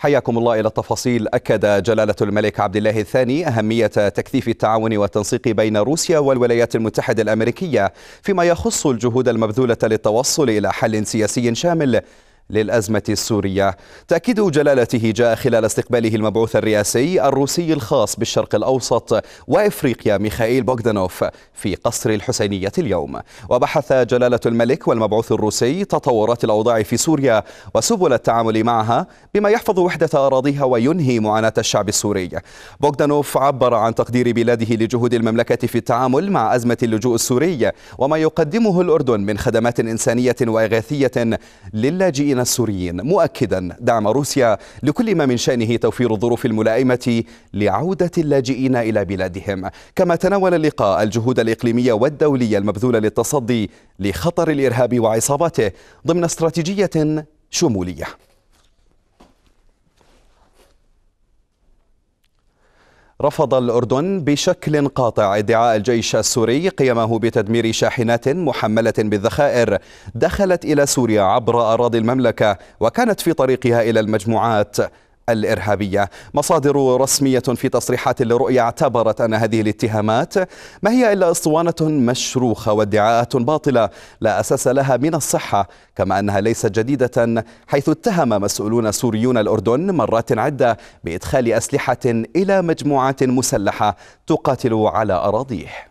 حياكم الله إلى التفاصيل أكد جلالة الملك عبد الله الثاني أهمية تكثيف التعاون والتنسيق بين روسيا والولايات المتحدة الأمريكية فيما يخص الجهود المبذولة للتوصل إلى حل سياسي شامل للأزمة السورية تأكيد جلالته جاء خلال استقباله المبعوث الرئاسي الروسي الخاص بالشرق الأوسط وإفريقيا ميخائيل بوغدانوف في قصر الحسينية اليوم وبحث جلالة الملك والمبعوث الروسي تطورات الأوضاع في سوريا وسبل التعامل معها بما يحفظ وحدة أراضيها وينهي معاناة الشعب السوري بوغدانوف عبر عن تقدير بلاده لجهود المملكة في التعامل مع أزمة اللجوء السوري وما يقدمه الأردن من خدمات إنسانية وإغاثية للاجئين المواطنين السوريين مؤكدا دعم روسيا لكل ما من شأنه توفير الظروف الملائمة لعودة اللاجئين إلى بلادهم كما تناول اللقاء الجهود الإقليمية والدولية المبذولة للتصدي لخطر الإرهاب وعصاباته ضمن استراتيجية شمولية رفض الأردن بشكل قاطع ادعاء الجيش السوري قيامه بتدمير شاحنات محملة بالذخائر دخلت إلى سوريا عبر أراضي المملكة وكانت في طريقها إلى المجموعات الإرهابية مصادر رسمية في تصريحات لرؤية اعتبرت أن هذه الاتهامات ما هي إلا أسطوانة مشروخة وادعاءات باطلة لا أساس لها من الصحة كما أنها ليست جديدة حيث اتهم مسؤولون سوريون الأردن مرات عدة بإدخال أسلحة إلى مجموعات مسلحة تقاتل على أراضيه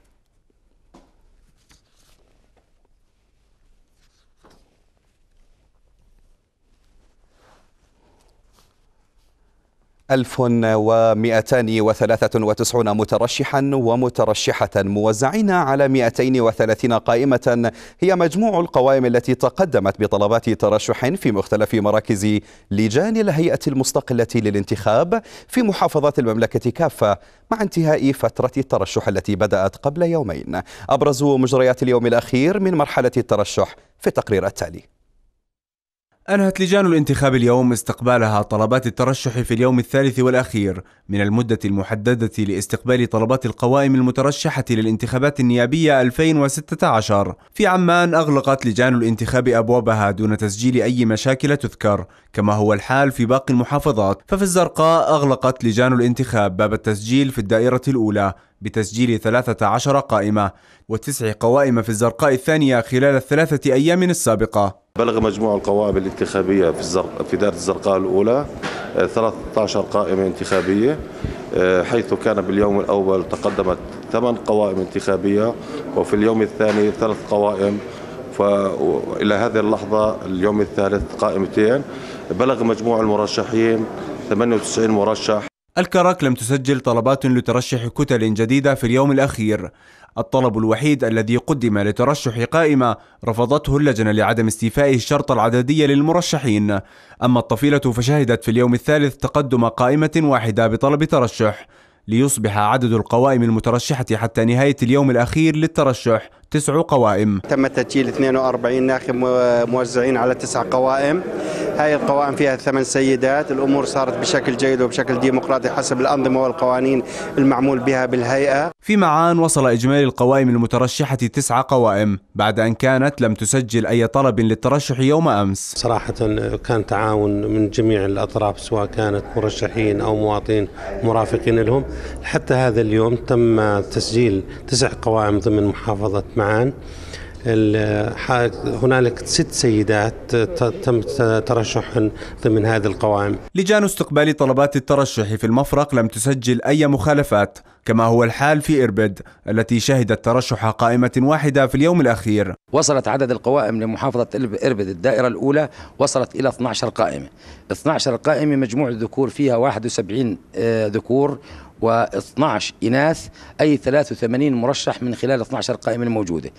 1293 مترشحا ومترشحة موزعين على 230 قائمة هي مجموع القوائم التي تقدمت بطلبات ترشح في مختلف مراكز لجان الهيئة المستقلة للانتخاب في محافظات المملكة كافة مع انتهاء فترة الترشح التي بدأت قبل يومين أبرز مجريات اليوم الأخير من مرحلة الترشح في التقرير التالي أنهت لجان الانتخاب اليوم استقبالها طلبات الترشح في اليوم الثالث والأخير من المدة المحددة لاستقبال طلبات القوائم المترشحة للانتخابات النيابية 2016 في عمان أغلقت لجان الانتخاب أبوابها دون تسجيل أي مشاكل تذكر كما هو الحال في باقي المحافظات ففي الزرقاء أغلقت لجان الانتخاب باب التسجيل في الدائرة الأولى بتسجيل 13 قائمة وتسع قوائم في الزرقاء الثانية خلال الثلاثة أيام السابقة بلغ مجموع القوائم الانتخابية في في دائرة الزرقاء الأولى 13 آه، قائمة انتخابية آه، حيث كان باليوم الأول تقدمت ثمان قوائم انتخابية وفي اليوم الثاني ثلاث قوائم إلى هذه اللحظة اليوم الثالث قائمتين بلغ مجموع المرشحين 98 مرشح الكراك لم تسجل طلبات لترشح كتل جديدة في اليوم الأخير الطلب الوحيد الذي قدم لترشح قائمة رفضته اللجنة لعدم استيفاء الشرط العددي للمرشحين أما الطفيلة فشهدت في اليوم الثالث تقدم قائمة واحدة بطلب ترشح ليصبح عدد القوائم المترشحة حتى نهاية اليوم الأخير للترشح تسع قوائم تم تسجيل 42 ناخب موزعين على تسع قوائم هاي القوائم فيها ثمان سيدات الأمور صارت بشكل جيد وبشكل ديمقراطي حسب الأنظمة والقوانين المعمول بها بالهيئة في معان وصل إجمالي القوائم المترشحة تسع قوائم بعد أن كانت لم تسجل أي طلب للترشح يوم أمس صراحة كان تعاون من جميع الأطراف سواء كانت مرشحين أو مواطنين مرافقين لهم حتى هذا اليوم تم تسجيل تسع قوائم ضمن محافظة معان هنالك ست سيدات تم ترشحهن ضمن هذه القوائم لجان استقبال طلبات الترشح في المفرق لم تسجل أي مخالفات كما هو الحال في إربد التي شهدت ترشح قائمة واحدة في اليوم الأخير وصلت عدد القوائم لمحافظة إربد الدائرة الأولى وصلت إلى 12 قائمة 12 قائمة مجموع الذكور فيها 71 آه، ذكور و12 إناث أي 83 مرشح من خلال 12 قائمة موجودة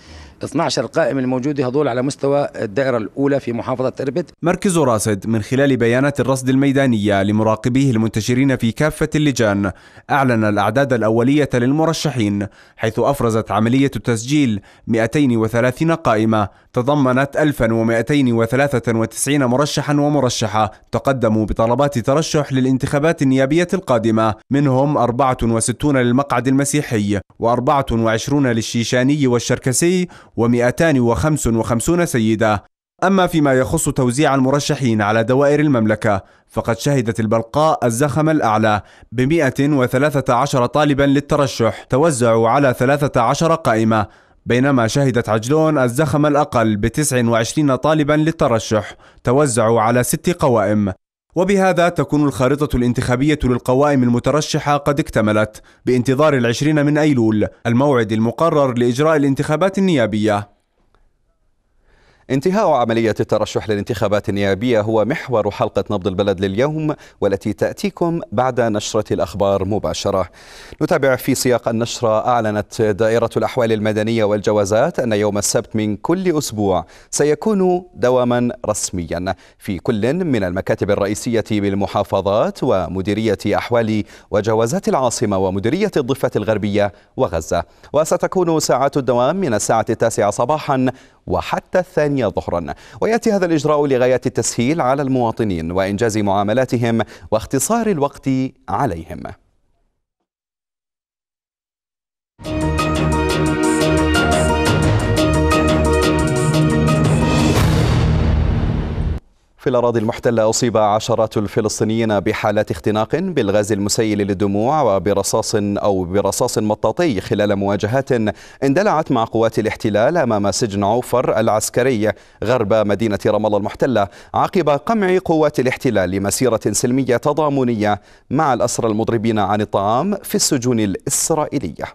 12 قائمة الموجودة هذول على مستوى الدائرة الأولى في محافظة إربد مركز راصد من خلال بيانات الرصد الميدانية لمراقبيه المنتشرين في كافة اللجان أعلن الأعداد الأولية للمرشحين حيث أفرزت عملية التسجيل 230 قائمة تضمنت 1293 مرشحا ومرشحة تقدموا بطلبات ترشح للانتخابات النيابية القادمة منهم 64 للمقعد المسيحي و24 للشيشاني والشركسي و255 سيدة أما فيما يخص توزيع المرشحين على دوائر المملكة فقد شهدت البلقاء الزخم الأعلى ب 113 طالبا للترشح توزعوا على 13 قائمة بينما شهدت عجلون الزخم الأقل ب 29 طالبا للترشح توزعوا على ست قوائم وبهذا تكون الخارطة الانتخابية للقوائم المترشحة قد اكتملت بانتظار العشرين من أيلول الموعد المقرر لإجراء الانتخابات النيابية انتهاء عملية الترشح للانتخابات النيابية هو محور حلقة نبض البلد لليوم والتي تأتيكم بعد نشرة الأخبار مباشرة نتابع في سياق النشرة أعلنت دائرة الأحوال المدنية والجوازات أن يوم السبت من كل أسبوع سيكون دواما رسميا في كل من المكاتب الرئيسية بالمحافظات ومديرية أحوال وجوازات العاصمة ومديرية الضفة الغربية وغزة وستكون ساعات الدوام من الساعة التاسعة صباحا وحتى الثانية الثانية ظهرا ويأتي هذا الإجراء لغاية التسهيل على المواطنين وإنجاز معاملاتهم واختصار الوقت عليهم في الأراضي المحتلة أصيب عشرات الفلسطينيين بحالات اختناق بالغاز المسيل للدموع وبرصاص أو برصاص مطاطي خلال مواجهات اندلعت مع قوات الاحتلال أمام سجن عوفر العسكري غرب مدينة رام الله المحتلة عقب قمع قوات الاحتلال لمسيرة سلمية تضامنية مع الأسرى المضربين عن الطعام في السجون الإسرائيلية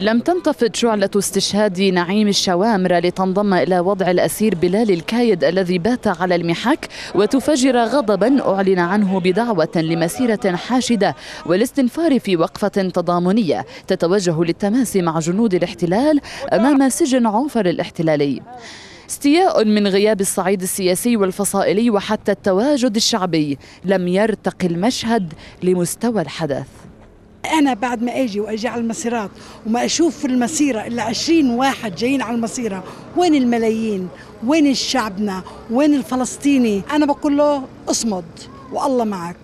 لم تنتفض شعلة استشهاد نعيم الشوامرة لتنضم إلى وضع الأسير بلال الكايد الذي بات على المحك وتفجر غضبا أعلن عنه بدعوة لمسيرة حاشدة والاستنفار في وقفة تضامنية تتوجه للتماس مع جنود الاحتلال أمام سجن عنفر الاحتلالي استياء من غياب الصعيد السياسي والفصائلي وحتى التواجد الشعبي لم يرتقي المشهد لمستوى الحدث أنا بعد ما أجي وأجي على المسيرات وما أشوف في المسيرة إلا عشرين واحد جايين على المسيرة وين الملايين وين شعبنا وين الفلسطيني أنا بقول له اصمد والله معك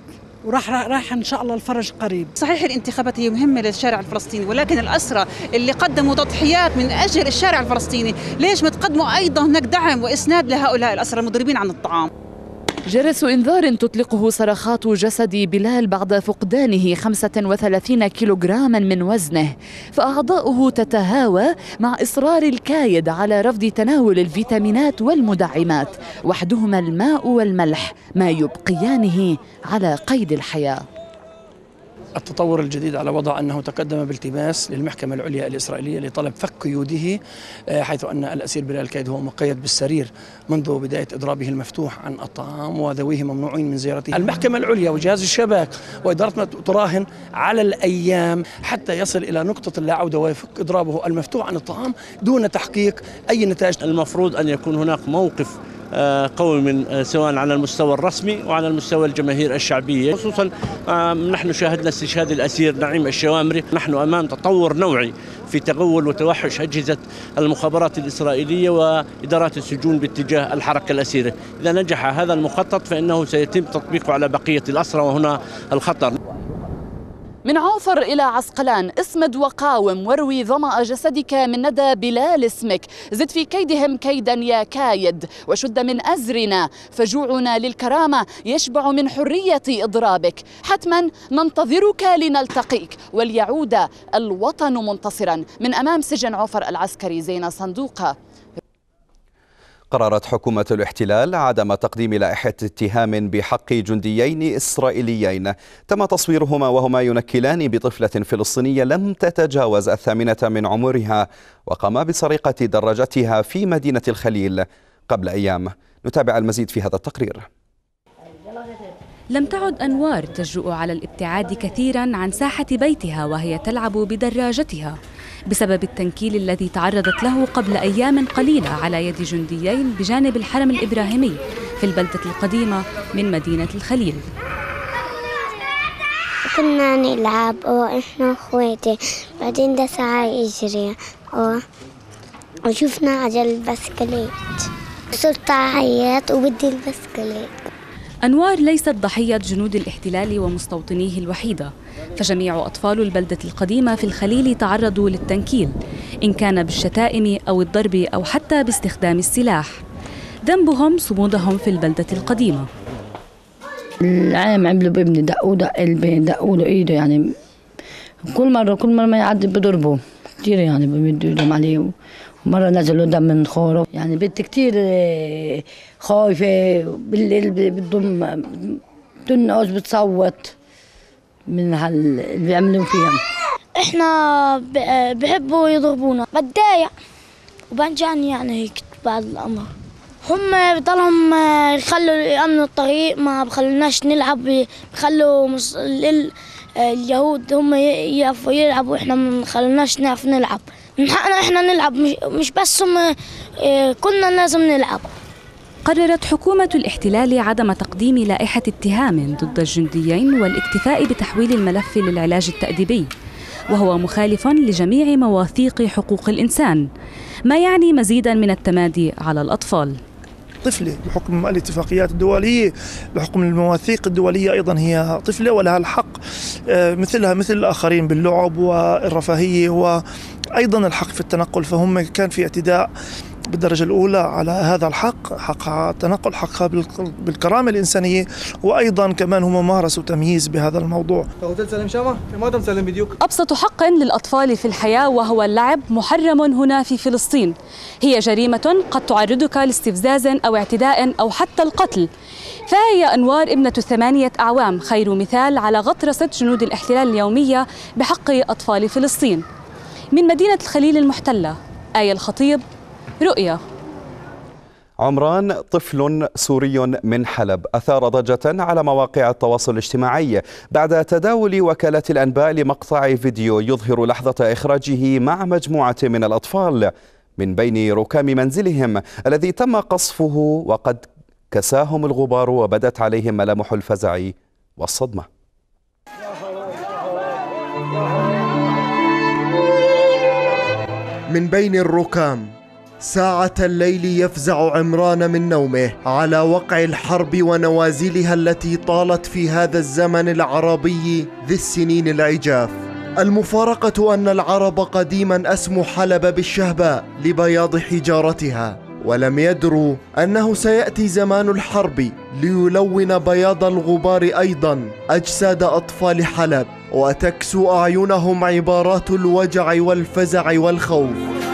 وراح راح ان شاء الله الفرج قريب. صحيح الانتخابات هي مهمه للشارع الفلسطيني ولكن الاسرى اللي قدموا تضحيات من اجل الشارع الفلسطيني، ليش ما تقدموا ايضا هناك دعم واسناد لهؤلاء الاسرى المضربين عن الطعام؟ جرس إنذار تطلقه صرخات جسد بلال بعد فقدانه 35 كيلوغراما من وزنه فأعضاؤه تتهاوى مع إصرار الكايد على رفض تناول الفيتامينات والمدعمات وحدهما الماء والملح ما يبقيانه على قيد الحياة التطور الجديد على وضع أنه تقدم بالتماس للمحكمة العليا الإسرائيلية لطلب فك قيوده آه، حيث أن الأسير بلال كيد هو مقيد بالسرير منذ بداية إضرابه المفتوح عن الطعام وذويه ممنوعين من زيارته المحكمة العليا وجهاز الشباك وإدارتنا تراهن على الأيام حتى يصل إلى نقطة اللا عودة ويفك إضرابه المفتوح عن الطعام دون تحقيق أي نتائج المفروض أن يكون هناك موقف آه، قوي من آه، سواء على المستوى الرسمي وعلى المستوى الجماهير الشعبية خصوصا آه، نحن شاهدنا استشهاد الأسير نعيم الشوامري نحن أمام تطور نوعي في تغول وتوحش أجهزة المخابرات الإسرائيلية وإدارات السجون باتجاه الحركة الأسيرة إذا نجح هذا المخطط فإنه سيتم تطبيقه على بقية الأسرة وهنا الخطر من عوفر إلى عسقلان اصمد وقاوم واروي ظمأ جسدك من ندى بلال اسمك زد في كيدهم كيدا يا كايد وشد من أزرنا فجوعنا للكرامة يشبع من حرية إضرابك حتما ننتظرك لنلتقيك وليعود الوطن منتصرا من أمام سجن عوفر العسكري زينة صندوقة قررت حكومة الاحتلال عدم تقديم لائحة اتهام بحق جنديين إسرائيليين تم تصويرهما وهما ينكلان بطفلة فلسطينية لم تتجاوز الثامنة من عمرها وقام بسرقة دراجتها في مدينة الخليل قبل أيام نتابع المزيد في هذا التقرير لم تعد أنوار تجرؤ على الابتعاد كثيرا عن ساحة بيتها وهي تلعب بدراجتها بسبب التنكيل الذي تعرضت له قبل أيام قليلة على يد جنديين بجانب الحرم الإبراهيمي في البلدة القديمة من مدينة الخليل كنا نلعب وإحنا أخواتي بعدين ده ساعة يجري وشفنا عجل البسكليت صرت أعيط وبدي البسكليت أنوار ليست ضحية جنود الاحتلال ومستوطنيه الوحيدة فجميع أطفال البلدة القديمة في الخليل تعرضوا للتنكيل إن كان بالشتائم أو الضرب أو حتى باستخدام السلاح ذنبهم صمودهم في البلدة القديمة العام عملوا بابني دقوا دق البين دقوا له ايده يعني كل مره كل مره ما يعدي بضربه كثير يعني بمدوا ايدهم عليه ومره نزلوا دم من خوره يعني بنت كثير آه، خايفة بالليل بتضم بتنقص بتصوت من هال اللي بيعملوا فيهم احنا بحبوا يضربونا بتضايق وبنجان يعني هيك بعد الامر هم بضلهم آه، يخلوا يأمنوا الطريق ما بخلوناش نلعب بخلوا اليهود هم يعرفوا يلعبوا احنا ما خلوناش نعرف نلعب من حقنا احنا نلعب مش, مش بس هم آه، كنا لازم نلعب قررت حكومة الاحتلال عدم تقديم لائحة اتهام ضد الجنديين والاكتفاء بتحويل الملف للعلاج التأديبي وهو مخالف لجميع مواثيق حقوق الإنسان ما يعني مزيدا من التمادي على الأطفال طفلة بحكم الاتفاقيات الدولية بحكم المواثيق الدولية أيضا هي طفلة ولها الحق آه، مثلها مثل الآخرين باللعب والرفاهية وأيضا الحق في التنقل فهم كان في اعتداء بالدرجة الأولى على هذا الحق حق تنقل حقها بالكرامة الإنسانية وأيضا كمان هم مارسوا تمييز بهذا الموضوع طيب، أبسط حق للأطفال في الحياة وهو اللعب محرم هنا في فلسطين هي جريمة قد تعرضك لاستفزاز أو اعتداء أو حتى القتل فهي أنوار ابنة الثمانية أعوام خير مثال على غطرسة جنود الاحتلال اليومية بحق أطفال فلسطين من مدينة الخليل المحتلة آية الخطيب رؤيا عمران طفل سوري من حلب أثار ضجة على مواقع التواصل الاجتماعي بعد تداول وكالة الأنباء لمقطع فيديو يظهر لحظة إخراجه مع مجموعة من الأطفال من بين ركام منزلهم الذي تم قصفه وقد كساهم الغبار وبدت عليهم ملامح الفزع والصدمة من بين الركام ساعة الليل يفزع عمران من نومه على وقع الحرب ونوازلها التي طالت في هذا الزمن العربي ذي السنين العجاف. المفارقة أن العرب قديما أسموا حلب بالشهباء لبياض حجارتها، ولم يدروا أنه سيأتي زمان الحرب ليلون بياض الغبار أيضا أجساد أطفال حلب، وتكسو أعينهم عبارات الوجع والفزع والخوف.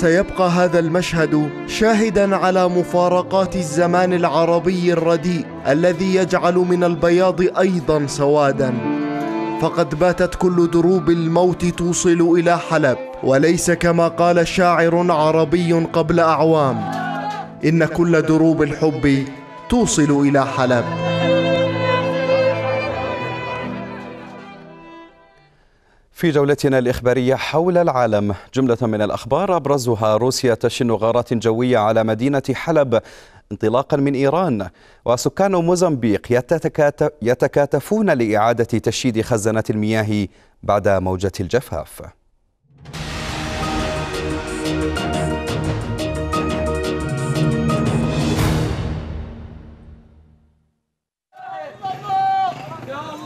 سيبقى هذا المشهد شاهدا على مفارقات الزمان العربي الرديء الذي يجعل من البياض ايضا سوادا فقد باتت كل دروب الموت توصل الى حلب وليس كما قال شاعر عربي قبل اعوام ان كل دروب الحب توصل الى حلب في جولتنا الإخبارية حول العالم جملة من الأخبار أبرزها روسيا تشن غارات جوية على مدينة حلب انطلاقا من إيران وسكان موزمبيق يتكاتفون لإعادة تشييد خزانة المياه بعد موجة الجفاف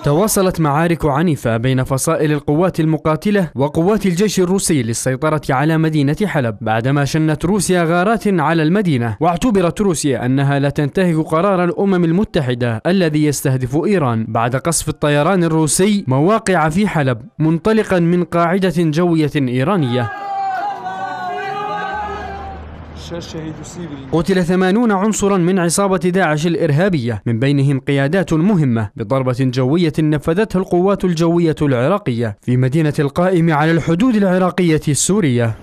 تواصلت معارك عنيفة بين فصائل القوات المقاتلة وقوات الجيش الروسي للسيطرة على مدينة حلب بعدما شنت روسيا غارات على المدينة واعتبرت روسيا أنها لا تنتهك قرار الأمم المتحدة الذي يستهدف إيران بعد قصف الطيران الروسي مواقع في حلب منطلقا من قاعدة جوية إيرانية قتل ثمانون عنصرا من عصابة داعش الإرهابية من بينهم قيادات مهمة بضربة جوية نفذتها القوات الجوية العراقية في مدينة القائم على الحدود العراقية السورية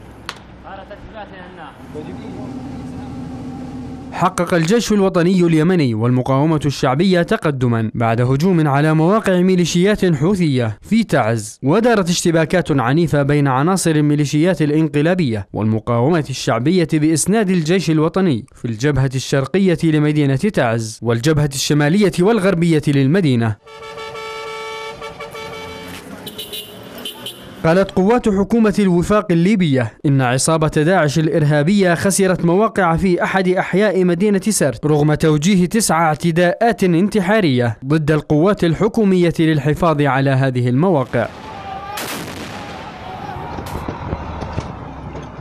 حقق الجيش الوطني اليمني والمقاومة الشعبية تقدما بعد هجوم على مواقع ميليشيات حوثية في تعز ودارت اشتباكات عنيفة بين عناصر الميليشيات الانقلابية والمقاومة الشعبية بإسناد الجيش الوطني في الجبهة الشرقية لمدينة تعز والجبهة الشمالية والغربية للمدينة قالت قوات حكومة الوفاق الليبية إن عصابة داعش الإرهابية خسرت مواقع في أحد أحياء مدينة سرت رغم توجيه تسعة اعتداءات انتحارية ضد القوات الحكومية للحفاظ على هذه المواقع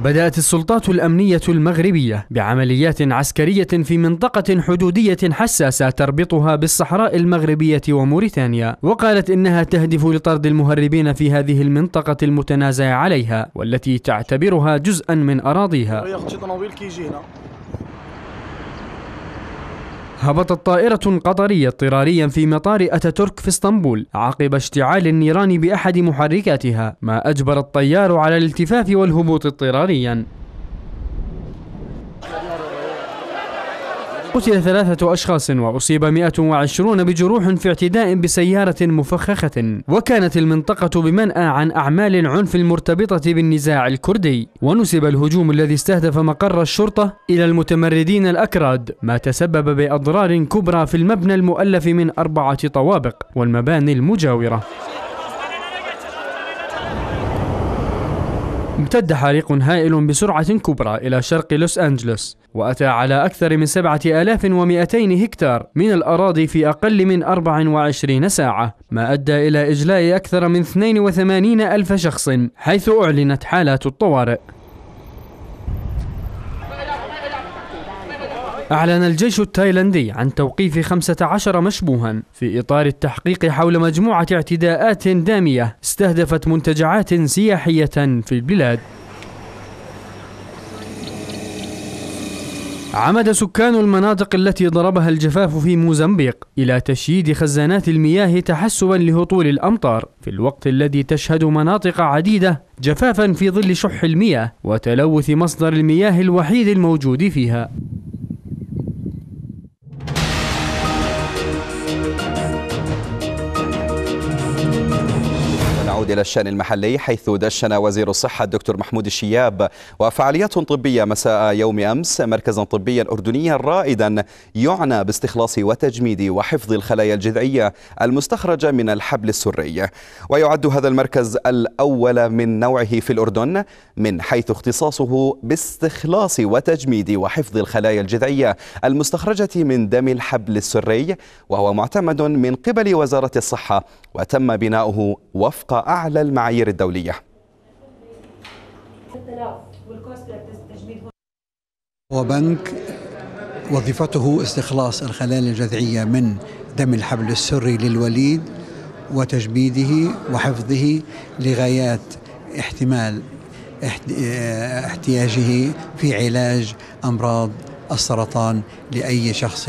بدأت السلطات الأمنية المغربية بعمليات عسكرية في منطقة حدودية حساسة تربطها بالصحراء المغربية وموريتانيا، وقالت إنها تهدف لطرد المهربين في هذه المنطقة المتنازع عليها، والتي تعتبرها جزءا من أراضيها. هبطت طائرة قطرية اضطراريا في مطار أتاتورك في اسطنبول عقب اشتعال النيران بأحد محركاتها ما أجبر الطيار على الالتفاف والهبوط اضطراريا قتل ثلاثة أشخاص وأصيب 120 بجروح في اعتداء بسيارة مفخخة وكانت المنطقة بمنأى عن أعمال العنف المرتبطة بالنزاع الكردي ونسب الهجوم الذي استهدف مقر الشرطة إلى المتمردين الأكراد ما تسبب بأضرار كبرى في المبنى المؤلف من أربعة طوابق والمباني المجاورة امتد حريق هائل بسرعة كبرى إلى شرق لوس أنجلوس وأتى على أكثر من 7200 هكتار من الأراضي في أقل من 24 ساعة ما أدى إلى إجلاء أكثر من 82 ألف شخص حيث أعلنت حالات الطوارئ أعلن الجيش التايلاندي عن توقيف 15 مشبوها في إطار التحقيق حول مجموعة اعتداءات دامية استهدفت منتجعات سياحية في البلاد عمد سكان المناطق التي ضربها الجفاف في موزمبيق إلى تشييد خزانات المياه تحسبا لهطول الأمطار في الوقت الذي تشهد مناطق عديدة جفافا في ظل شح المياه وتلوث مصدر المياه الوحيد الموجود فيها نعود إلى الشأن المحلي حيث دشن وزير الصحة الدكتور محمود الشياب وفعاليات طبية مساء يوم أمس مركزا طبيا أردنيا رائدا يعنى باستخلاص وتجميد وحفظ الخلايا الجذعية المستخرجة من الحبل السري ويعد هذا المركز الأول من نوعه في الأردن من حيث اختصاصه باستخلاص وتجميد وحفظ الخلايا الجذعية المستخرجة من دم الحبل السري وهو معتمد من قبل وزارة الصحة وتم بناؤه وفق أعلى المعايير الدولية وبنك وظيفته استخلاص الخلايا الجذعية من دم الحبل السري للوليد وتجميده وحفظه لغايات احتمال آه، احتياجه في علاج أمراض السرطان لأي شخص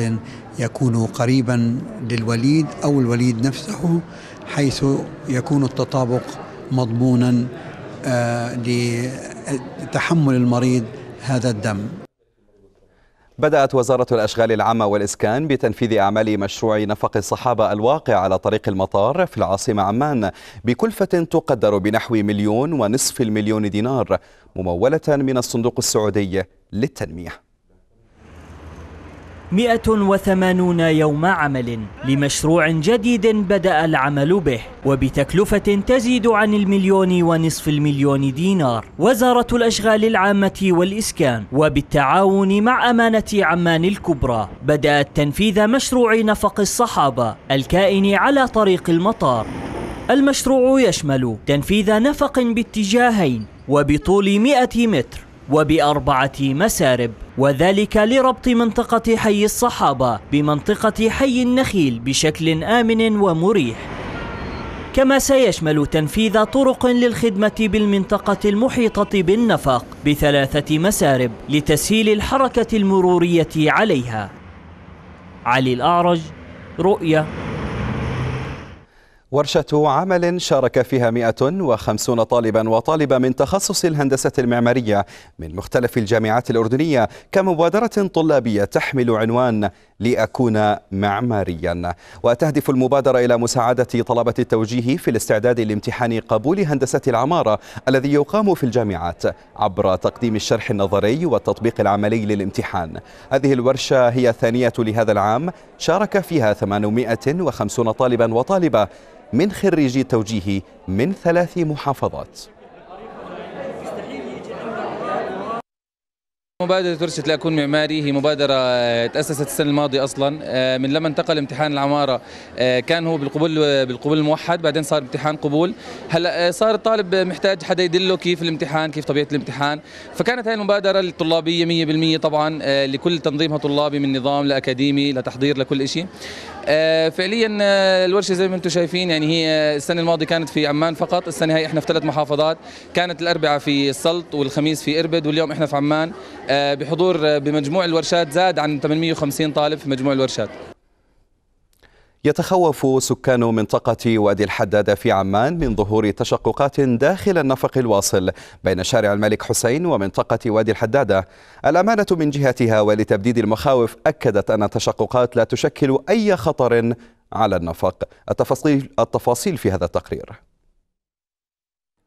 يكون قريبا للوليد أو الوليد نفسه حيث يكون التطابق مضمونا آه، لتحمل المريض هذا الدم بدأت وزارة الأشغال العامة والإسكان بتنفيذ أعمال مشروع نفق الصحابة الواقع على طريق المطار في العاصمة عمان بكلفة تقدر بنحو مليون ونصف المليون دينار ممولة من الصندوق السعودي للتنمية 180 يوم عمل لمشروع جديد بدأ العمل به وبتكلفة تزيد عن المليون ونصف المليون دينار وزارة الأشغال العامة والإسكان وبالتعاون مع أمانة عمان الكبرى بدأت تنفيذ مشروع نفق الصحابة الكائن على طريق المطار المشروع يشمل تنفيذ نفق باتجاهين وبطول 100 متر وبأربعة مسارب وذلك لربط منطقة حي الصحابة بمنطقة حي النخيل بشكل آمن ومريح كما سيشمل تنفيذ طرق للخدمة بالمنطقة المحيطة بالنفق بثلاثة مسارب لتسهيل الحركة المرورية عليها علي الأعرج رؤية ورشة عمل شارك فيها 150 طالبا وطالبة من تخصص الهندسة المعمارية من مختلف الجامعات الأردنية كمبادرة طلابية تحمل عنوان لأكون معماريا وتهدف المبادرة إلى مساعدة طلبة التوجيه في الاستعداد لامتحان قبول هندسة العمارة الذي يقام في الجامعات عبر تقديم الشرح النظري والتطبيق العملي للامتحان هذه الورشة هي الثانية لهذا العام شارك فيها 850 طالبا وطالبة من خريجي التوجيه من ثلاث محافظات مبادرة ورشة الأكون معماري هي مبادرة آه، تأسست السنة الماضية أصلا آه، من لما انتقل امتحان العمارة آه، كان هو بالقبول بالقبول الموحد بعدين صار امتحان قبول هلا صار الطالب محتاج حدا يدله كيف الامتحان كيف طبيعة الامتحان فكانت هاي المبادرة الطلابية 100% طبعا لكل تنظيمها طلابي من نظام لأكاديمي لتحضير لكل شيء فعليا الورشة زي ما انتم شايفين يعني هي السنة الماضية كانت في عمان فقط السنة هاي احنا في ثلاث محافظات كانت الأربعاء في السلط والخميس في إربد واليوم احنا في عمان آه، بحضور آه، بمجموع الورشات زاد عن 850 طالب في مجموع الورشات يتخوف سكان منطقة وادي الحدادة في عمان من ظهور تشققات داخل النفق الواصل بين شارع الملك حسين ومنطقة وادي الحدادة الأمانة من جهتها ولتبديد المخاوف أكدت أن التشققات لا تشكل أي خطر على النفق التفاصيل, التفاصيل في هذا التقرير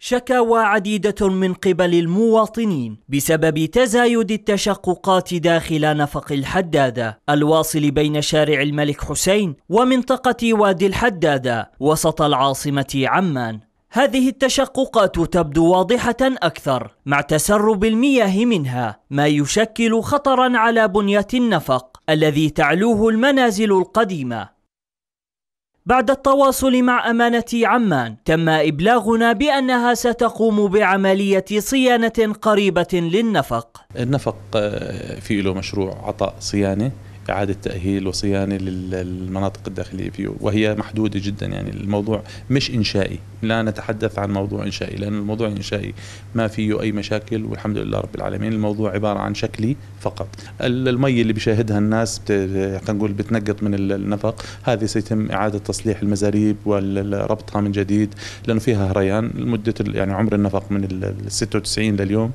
شكاوى عديدة من قبل المواطنين بسبب تزايد التشققات داخل نفق الحدادة الواصل بين شارع الملك حسين ومنطقة وادي الحدادة وسط العاصمة عمان هذه التشققات تبدو واضحة أكثر مع تسرب المياه منها ما يشكل خطرا على بنية النفق الذي تعلوه المنازل القديمة بعد التواصل مع أمانة عمان تم إبلاغنا بأنها ستقوم بعملية صيانة قريبة للنفق النفق آه، في له مشروع عطاء صيانة إعادة تأهيل وصيانة للمناطق الداخلية فيه وهي محدودة جدا يعني الموضوع مش إنشائي لا نتحدث عن موضوع انشائي لان الموضوع الانشائي ما فيه اي مشاكل والحمد لله رب العالمين الموضوع عباره عن شكلي فقط المي اللي بيشاهدها الناس خلينا نقول بتنقط من النفق هذه سيتم اعاده تصليح المزاريب وربطها من جديد لانه فيها هريان لمده يعني عمر النفق من ال 96 لليوم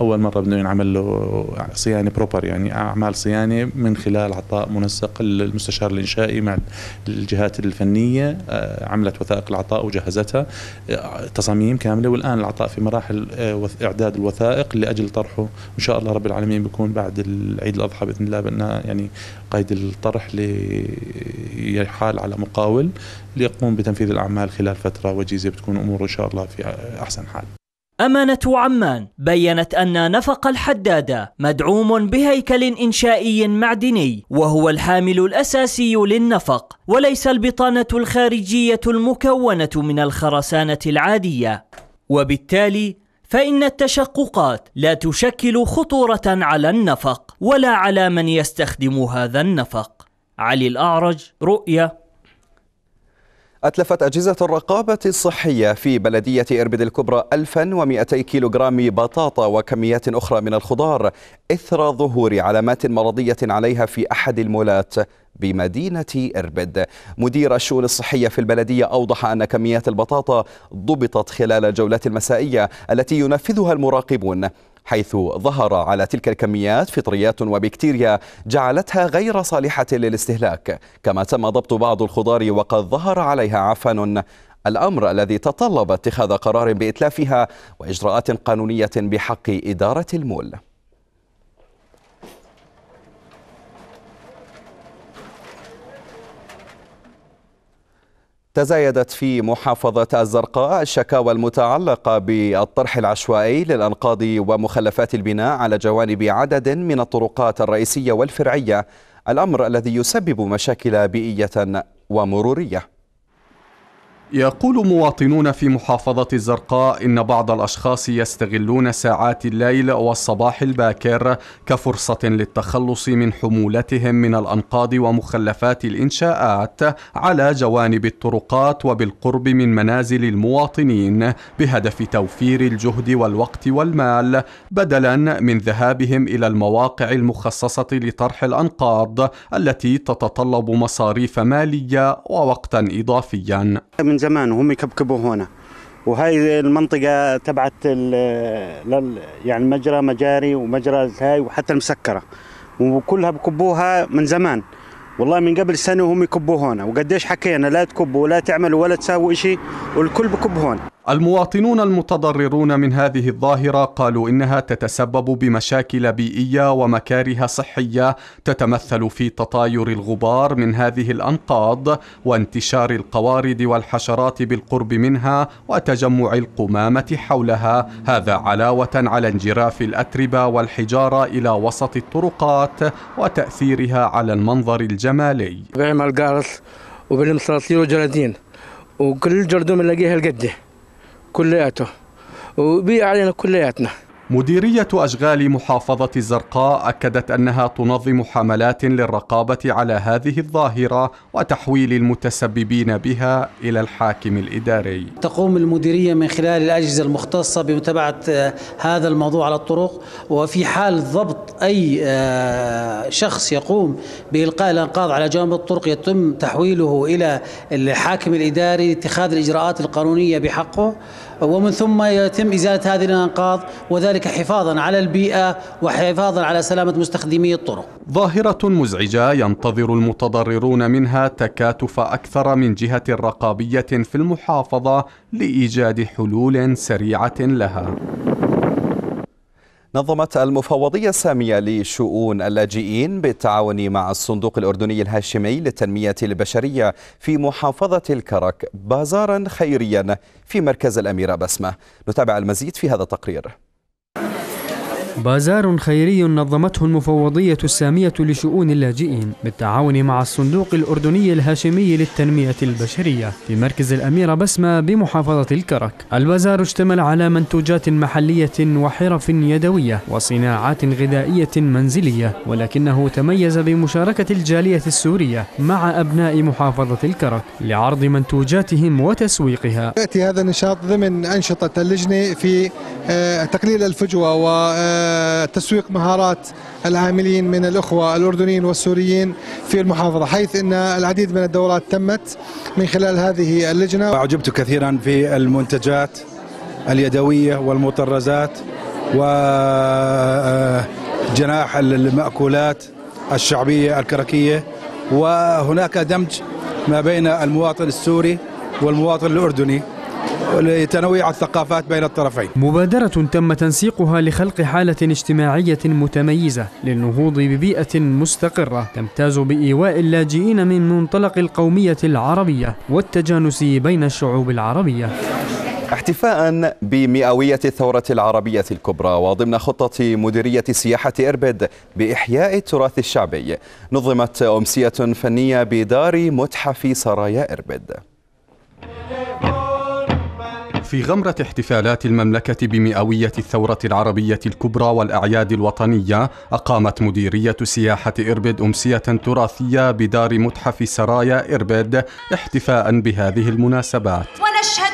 اول مره بده ينعمل له صيانه بروبر يعني اعمال صيانه من خلال عطاء منسق المستشار الانشائي مع الجهات الفنيه آه، عملت وثائق العطاء وجهزتها تصاميم كامله والان العطاء في مراحل آه، اعداد الوثائق لاجل طرحه ان شاء الله رب العالمين بيكون بعد عيد الاضحى باذن الله بانها يعني قيد الطرح ليحال على مقاول ليقوم بتنفيذ الاعمال خلال فتره وجيزه بتكون اموره ان شاء الله في احسن حال أمانة عمان بيّنت أن نفق الحدادة مدعوم بهيكل إنشائي معدني وهو الحامل الأساسي للنفق وليس البطانة الخارجية المكونة من الخرسانة العادية وبالتالي فإن التشققات لا تشكل خطورة على النفق ولا على من يستخدم هذا النفق علي الأعرج رؤية أتلفت أجهزة الرقابة الصحية في بلدية إربد الكبرى 1200 كيلوغرام بطاطا وكميات أخرى من الخضار إثر ظهور علامات مرضية عليها في أحد المولات بمدينة إربد مدير الشؤون الصحية في البلدية أوضح أن كميات البطاطا ضبطت خلال الجولات المسائية التي ينفذها المراقبون حيث ظهر على تلك الكميات فطريات وبكتيريا جعلتها غير صالحة للاستهلاك كما تم ضبط بعض الخضار وقد ظهر عليها عفن الأمر الذي تطلب اتخاذ قرار بإتلافها وإجراءات قانونية بحق إدارة المول تزايدت في محافظة الزرقاء الشكاوى المتعلقة بالطرح العشوائي للأنقاض ومخلفات البناء على جوانب عدد من الطرقات الرئيسية والفرعية الأمر الذي يسبب مشاكل بيئية ومرورية يقول مواطنون في محافظة الزرقاء إن بعض الأشخاص يستغلون ساعات الليل والصباح الباكر كفرصة للتخلص من حمولتهم من الأنقاض ومخلفات الإنشاءات على جوانب الطرقات وبالقرب من منازل المواطنين بهدف توفير الجهد والوقت والمال بدلا من ذهابهم إلى المواقع المخصصة لطرح الأنقاض التي تتطلب مصاريف مالية ووقتا إضافيا زمان وهم يكبكبوا هنا وهاي المنطقة تبعت يعني مجرى مجاري ومجرى هاي وحتى المسكرة وكلها بكبوها من زمان والله من قبل سنة وهم يكبوا هون وقديش حكينا لا تكبوا ولا تعملوا ولا تساووا إشي والكل بكب هون المواطنون المتضررون من هذه الظاهرة قالوا إنها تتسبب بمشاكل بيئية ومكاره صحية تتمثل في تطاير الغبار من هذه الأنقاض وانتشار القوارض والحشرات بالقرب منها وتجمع القمامة حولها هذا علاوة على انجراف الأتربة والحجارة إلى وسط الطرقات وتأثيرها على المنظر الجمالي بعمل قارص وبالمسلاطين وجلادين وكل جردوم نلاقيها القده كلياته وبيع علينا كلياتنا مديرية أشغال محافظة الزرقاء أكدت أنها تنظم حملات للرقابة على هذه الظاهرة وتحويل المتسببين بها إلى الحاكم الإداري. تقوم المديرية من خلال الأجهزة المختصة بمتابعة آه، هذا الموضوع على الطرق وفي حال ضبط أي آه، شخص يقوم بإلقاء الأنقاض على جانب الطرق يتم تحويله إلى الحاكم الإداري لاتخاذ الإجراءات القانونية بحقه ومن ثم يتم إزالة هذه الأنقاض وذلك حفاظا على البيئة وحفاظا على سلامة مستخدمي الطرق ظاهرة مزعجة ينتظر المتضررون منها تكاتف أكثر من جهة رقابية في المحافظة لإيجاد حلول سريعة لها نظمت المفوضية السامية لشؤون اللاجئين بالتعاون مع الصندوق الأردني الهاشمي للتنمية البشرية في محافظة الكرك بازارا خيريا في مركز الأميرة بسمة نتابع المزيد في هذا التقرير بازار خيري نظمته المفوضية السامية لشؤون اللاجئين بالتعاون مع الصندوق الأردني الهاشمي للتنمية البشرية في مركز الأميرة بسمة بمحافظة الكرك البازار اشتمل على منتوجات محلية وحرف يدوية وصناعات غذائية منزلية ولكنه تميز بمشاركة الجالية السورية مع أبناء محافظة الكرك لعرض منتوجاتهم وتسويقها يأتي هذا النشاط ضمن أنشطة اللجنة في آه، تقليل الفجوة وتسويق آه، مهارات العاملين من الأخوة الأردنيين والسوريين في المحافظة حيث أن العديد من الدورات تمت من خلال هذه اللجنة أعجبت كثيرا في المنتجات اليدوية والمطرزات وجناح آه، المأكولات الشعبية الكركية وهناك دمج ما بين المواطن السوري والمواطن الأردني لتنويع الثقافات بين الطرفين مبادرة تم تنسيقها لخلق حالة اجتماعية متميزة للنهوض ببيئة مستقرة تمتاز بإيواء اللاجئين من منطلق القومية العربية والتجانس بين الشعوب العربية احتفاء بمئوية الثورة العربية الكبرى وضمن خطة مديرية سياحة إربد بإحياء التراث الشعبي نظمت أمسية فنية بدار متحف سرايا إربد في غمرة احتفالات المملكة بمئوية الثورة العربية الكبرى والأعياد الوطنية أقامت مديرية سياحة إربد أمسية تراثية بدار متحف سرايا إربد احتفاء بهذه المناسبات ونشهد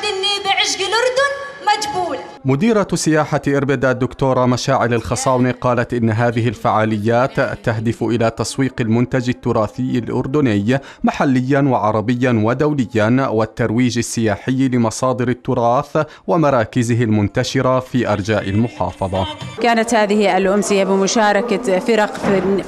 مديرة سياحة إربدا الدكتورة مشاعل الخصاونة قالت إن هذه الفعاليات تهدف إلى تسويق المنتج التراثي الأردني محليا وعربيا ودوليا والترويج السياحي لمصادر التراث ومراكزه المنتشرة في أرجاء المحافظة كانت هذه الأمسية بمشاركة فرق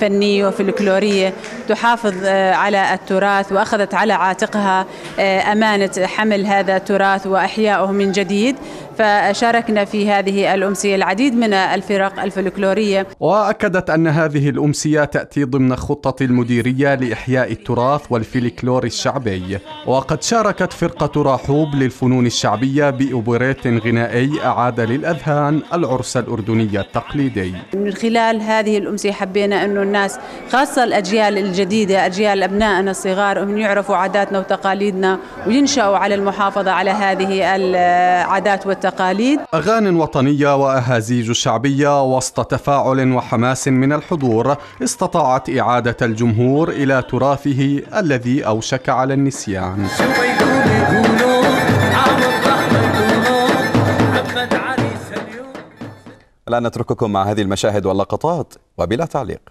فنية وفلكلورية تحافظ آه، على التراث وأخذت على عاتقها آه، أمانة حمل هذا التراث وإحيائه من جديد فشاركنا في هذه الأمسية العديد من الفرق الفلكلورية وأكدت أن هذه الأمسية تأتي ضمن خطة المديرية لإحياء التراث والفلكلور الشعبي وقد شاركت فرقة راحوب للفنون الشعبية بأوبريت غنائي أعاد للأذهان العرس الأردني التقليدي من خلال هذه الأمسية حبينا أنه الناس خاصة الأجيال الجديدة أجيال أبنائنا الصغار هم يعرفوا عاداتنا وتقاليدنا وينشأوا على المحافظة على هذه العادات والتقاليد والتقاليد أغان وطنية وأهازيج شعبية وسط تفاعل وحماس من الحضور استطاعت إعادة الجمهور إلى تراثه الذي أوشك على النسيان الآن نترككم مع هذه المشاهد واللقطات وبلا تعليق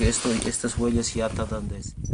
que esto, estas huellas ya tardan es.